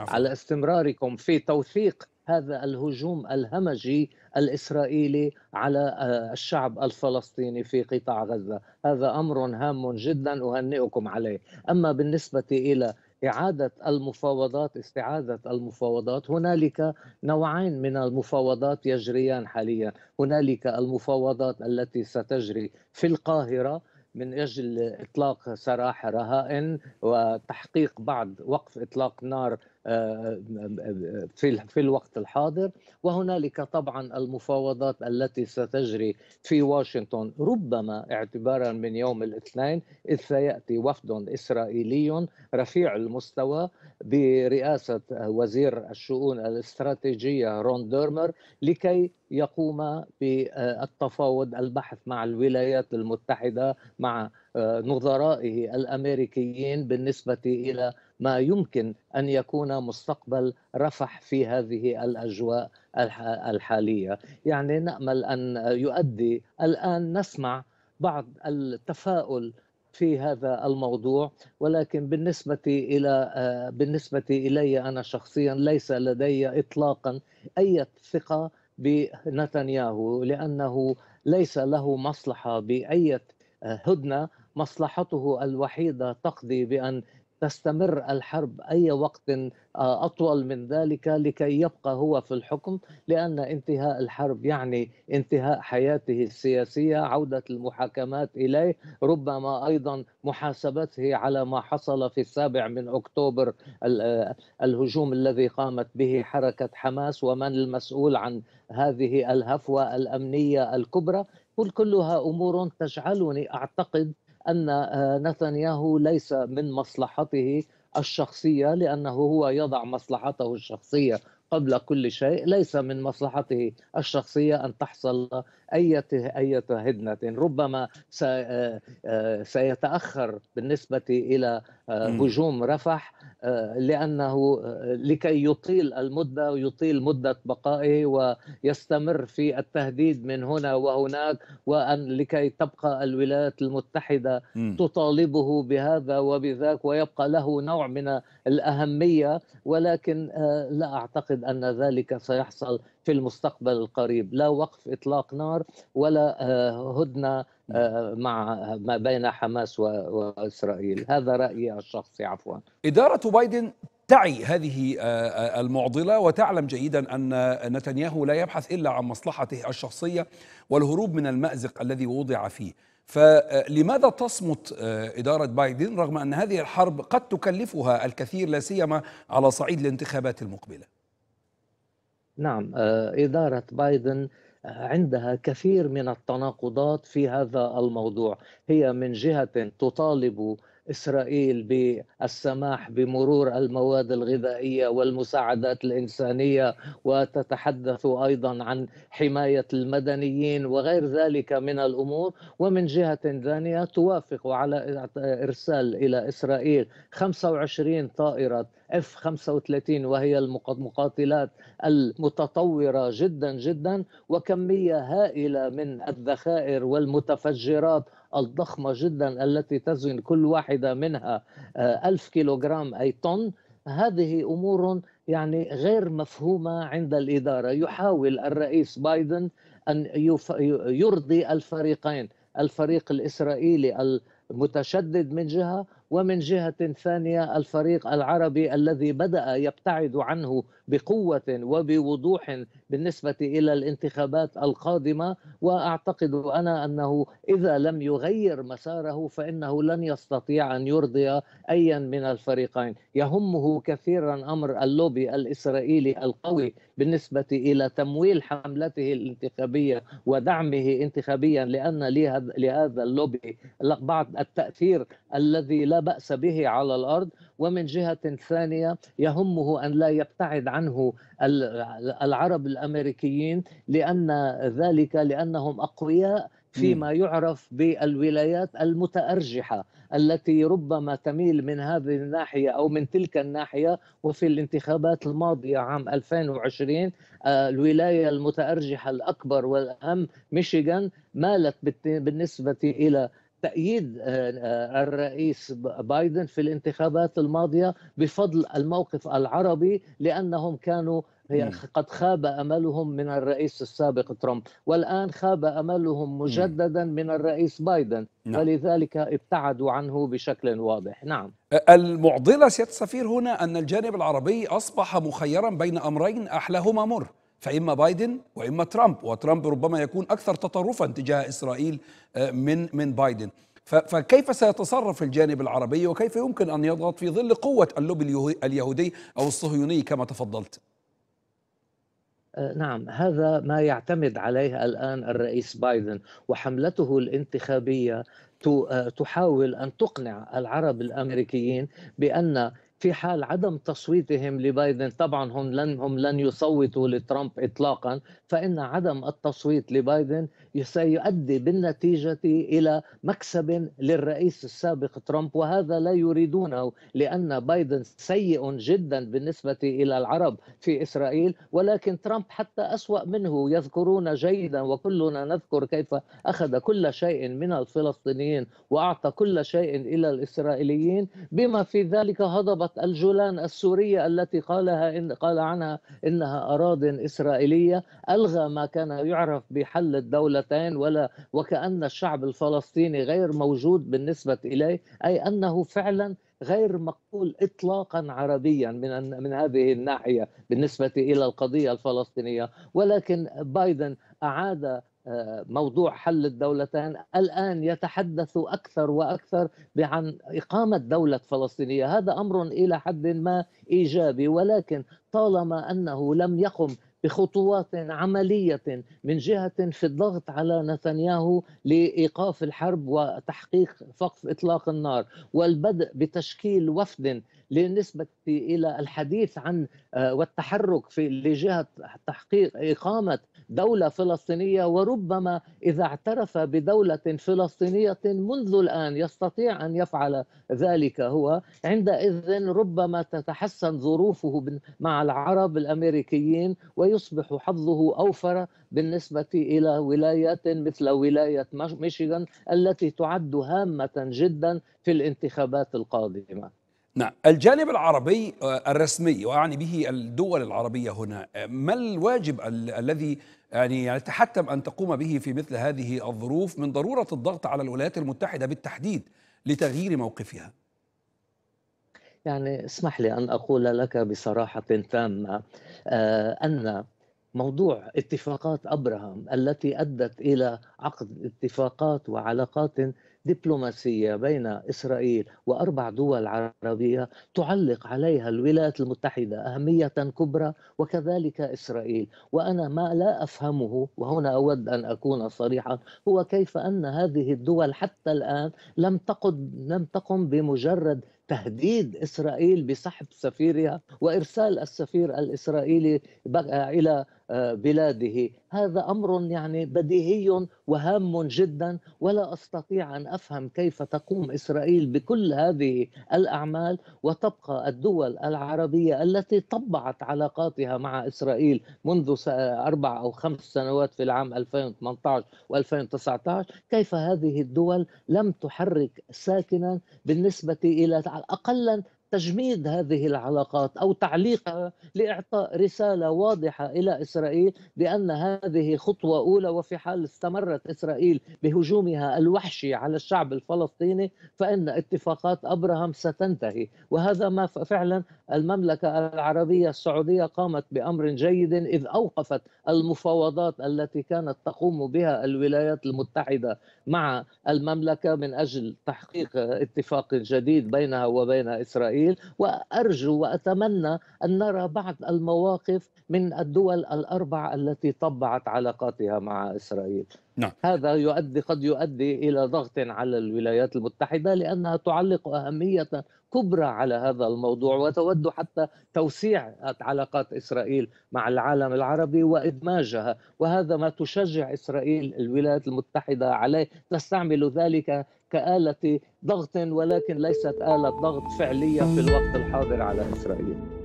على استمراركم في توثيق هذا الهجوم الهمجي الاسرائيلي على آه، الشعب الفلسطيني في قطاع غزه، هذا امر هام جدا اهنئكم عليه، اما بالنسبه الى إعادة المفاوضات استعادة المفاوضات هنالك نوعين من المفاوضات يجريان حاليا هنالك المفاوضات التي ستجري في القاهرة من اجل اطلاق سراح رهائن وتحقيق بعض وقف اطلاق نار في في الوقت الحاضر وهنالك طبعا المفاوضات التي ستجري في واشنطن ربما اعتبارا من يوم الاثنين اذ سياتي وفد اسرائيلي رفيع المستوى برئاسه وزير الشؤون الاستراتيجيه رون ديرمر لكي يقوم بالتفاوض البحث مع الولايات المتحده مع آه، نظرائه الامريكيين بالنسبه الى ما يمكن ان يكون مستقبل رفح في هذه الاجواء الحاليه، يعني نامل ان يؤدي الان نسمع بعض التفاؤل في هذا الموضوع ولكن بالنسبة إلى آه، بالنسبة إلي أنا شخصيا ليس لدي إطلاقا أي ثقة بنتنياهو لأنه ليس له مصلحة بأي آه، هدنة مصلحته الوحيدة تقضي بأن تستمر الحرب أي وقت آه، أطول من ذلك لكي يبقى هو في الحكم لأن انتهاء الحرب يعني انتهاء حياته السياسية عودة المحاكمات إليه ربما أيضا محاسبته على ما حصل في السابع من أكتوبر آه، الهجوم الذي قامت به حركة حماس ومن المسؤول عن هذه الهفوة الأمنية الكبرى كل كلها امور تجعلني اعتقد ان آه، نتنياهو ليس من مصلحته الشخصيه لانه هو يضع مصلحته الشخصيه قبل كل شيء ليس من مصلحته الشخصيه ان تحصل أي أي هدنة ربما آه، آه، سيتأخر بالنسبة إلى آه، هجوم رفح لأنه لكي يطيل المدة ويطيل مدة بقائه ويستمر في التهديد من هنا وهناك وأن لكي تبقى الولايات المتحدة تطالبه بهذا وبذاك ويبقى له نوع من الأهمية ولكن لا أعتقد أن ذلك سيحصل في المستقبل القريب لا وقف إطلاق نار ولا آه، هدنة آه، مع ما بين حماس وإسرائيل هذا رأيي الشخصي عفوا إدارة بايدن تعي هذه آه، المعضلة وتعلم جيدا أن نتنياهو لا يبحث إلا عن مصلحته الشخصية والهروب من المأزق الذي وضع فيه فلماذا تصمت إدارة بايدن رغم أن هذه الحرب قد تكلفها الكثير لا سيما على صعيد الانتخابات المقبلة؟ نعم آه، إدارة بايدن آه، عندها كثير من التناقضات في هذا الموضوع هي من جهة تطالب اسرائيل بالسماح بمرور المواد الغذائيه والمساعدات الانسانيه وتتحدث ايضا عن حمايه المدنيين وغير ذلك من الامور ومن جهه ثانيه توافق على ارسال الى اسرائيل 25 طائره اف 35 وهي المقاتلات المتطوره جدا جدا وكميه هائله من الذخائر والمتفجرات الضخمة جدا التي تزن كل واحدة منها آه، ألف كيلوغرام أي طن هذه أمور يعني غير مفهومة عند الإدارة يحاول الرئيس بايدن أن يرضي الفريقين الفريق الإسرائيلي المتشدد من جهة ومن جهة ثانية الفريق العربي الذي بدأ يبتعد عنه بقوة وبوضوح بالنسبة إلى الانتخابات القادمة وأعتقد أنا أنه إذا لم يغير مساره فإنه لن يستطيع أن يرضي أيا من الفريقين يهمه كثيرا أمر اللوبي الإسرائيلي القوي بالنسبة إلى تمويل حملته الانتخابية ودعمه انتخابيا لأن لهذا اللوبي بعض التأثير الذي لا بأس به على الأرض ومن جهة ثانية يهمه أن لا يبتعد عنه العرب الأمريكيين لأن ذلك لأنهم أقوياء فيما يعرف بالولايات المتأرجحة التي ربما تميل من هذه الناحية أو من تلك الناحية وفي الانتخابات الماضية عام 2020 آه، الولاية المتأرجحة الأكبر والأهم ميشيغان مالت بالنسبة إلى تأييد آه، آه، الرئيس بايدن في الانتخابات الماضية بفضل الموقف العربي لأنهم كانوا قد خاب املهم من الرئيس السابق ترامب والان خاب املهم مجددا من الرئيس بايدن نعم. ولذلك ابتعدوا عنه بشكل واضح نعم المعضله سياده السفير هنا ان الجانب العربي اصبح مخيرا بين امرين احلاهما مر فإما بايدن وإما ترامب وترامب ربما يكون أكثر تطرفا تجاه إسرائيل آه، من من بايدن فكيف سيتصرف الجانب العربي وكيف يمكن أن يضغط في ظل قوة اللوبي اليهودي أو الصهيوني كما تفضلت آه، نعم هذا ما يعتمد عليه الآن الرئيس بايدن وحملته الانتخابية آه، تحاول أن تقنع العرب الأمريكيين بأن في حال عدم تصويتهم لبايدن طبعا هم لن هم لن يصوتوا لترامب اطلاقا فإن عدم التصويت لبايدن سيؤدي بالنتيجة إلى مكسب للرئيس السابق ترامب وهذا لا يريدونه لأن بايدن سيء جدا بالنسبة إلى العرب في إسرائيل ولكن ترامب حتى أسوأ منه يذكرون جيدا وكلنا نذكر كيف أخذ كل شيء من الفلسطينيين وأعطى كل شيء إلى الإسرائيليين بما في ذلك هضبة الجولان السورية التي قالها إن قال عنها إنها أراض إسرائيلية ألغى ما كان يعرف بحل الدولتين ولا وكأن الشعب الفلسطيني غير موجود بالنسبة إليه أي أنه فعلا غير مقبول اطلاقا عربيا من من هذه الناحيه بالنسبه الى القضيه الفلسطينيه ولكن بايدن اعاد آه، موضوع حل الدولتين الان يتحدث اكثر واكثر عن اقامه دوله فلسطينيه هذا امر الى حد ما ايجابي ولكن طالما انه لم يقم بخطوات عمليه من جهه في الضغط على نتنياهو لايقاف الحرب وتحقيق وقف اطلاق النار والبدء بتشكيل وفد للنسبة إلى الحديث عن آه، والتحرك في لجهة تحقيق إقامة دولة فلسطينية وربما إذا اعترف بدولة فلسطينية منذ الآن يستطيع أن يفعل ذلك هو عندئذ ربما تتحسن ظروفه مع العرب الأمريكيين ويصبح حظه أوفر بالنسبة إلى ولايات مثل ولاية ميشيغان التي تعد هامة جدا في الانتخابات القادمة نعم الجانب العربي آه، الرسمي وأعني به الدول العربية هنا آه، ما الواجب ال الذي يعني يتحتم يعني أن تقوم به في مثل هذه الظروف من ضرورة الضغط على الولايات المتحدة بالتحديد لتغيير موقفها يعني اسمح لي أن أقول لك بصراحة تامة آه، أن موضوع اتفاقات ابراهام التي ادت الى عقد اتفاقات وعلاقات دبلوماسية بين إسرائيل وأربع دول عربية تعلق عليها الولايات المتحدة أهمية كبرى وكذلك إسرائيل وأنا ما لا أفهمه وهنا أود أن أكون صريحا هو كيف أن هذه الدول حتى الآن لم تقد لم تقم بمجرد تهديد اسرائيل بسحب سفيرها وارسال السفير الاسرائيلي الى بلاده هذا امر يعني بديهي وهام جدا ولا استطيع ان افهم كيف تقوم اسرائيل بكل هذه الاعمال وتبقى الدول العربيه التي طبعت علاقاتها مع اسرائيل منذ اربع او خمس سنوات في العام 2018 و2019 كيف هذه الدول لم تحرك ساكنا بالنسبه الى اقلا تجميد هذه العلاقات او تعليقها لاعطاء رساله واضحه الى اسرائيل بان هذه خطوه اولى وفي حال استمرت اسرائيل بهجومها الوحشي على الشعب الفلسطيني فان اتفاقات ابراهام ستنتهي وهذا ما فعلا المملكه العربيه السعوديه قامت بامر جيد اذ اوقفت المفاوضات التي كانت تقوم بها الولايات المتحده مع المملكه من اجل تحقيق اتفاق جديد بينها وبين اسرائيل إسرائيل وأرجو وأتمنى أن نرى بعض المواقف من الدول الأربع التي طبعت علاقاتها مع إسرائيل نعم. هذا يؤدي قد يؤدي إلى ضغط على الولايات المتحدة لأنها تعلق أهمية كبرى على هذا الموضوع وتود حتى توسيع علاقات إسرائيل مع العالم العربي وإدماجها وهذا ما تشجع إسرائيل الولايات المتحدة عليه تستعمل ذلك كآلة ضغط ولكن ليست آلة ضغط فعلية في الوقت الحاضر على إسرائيل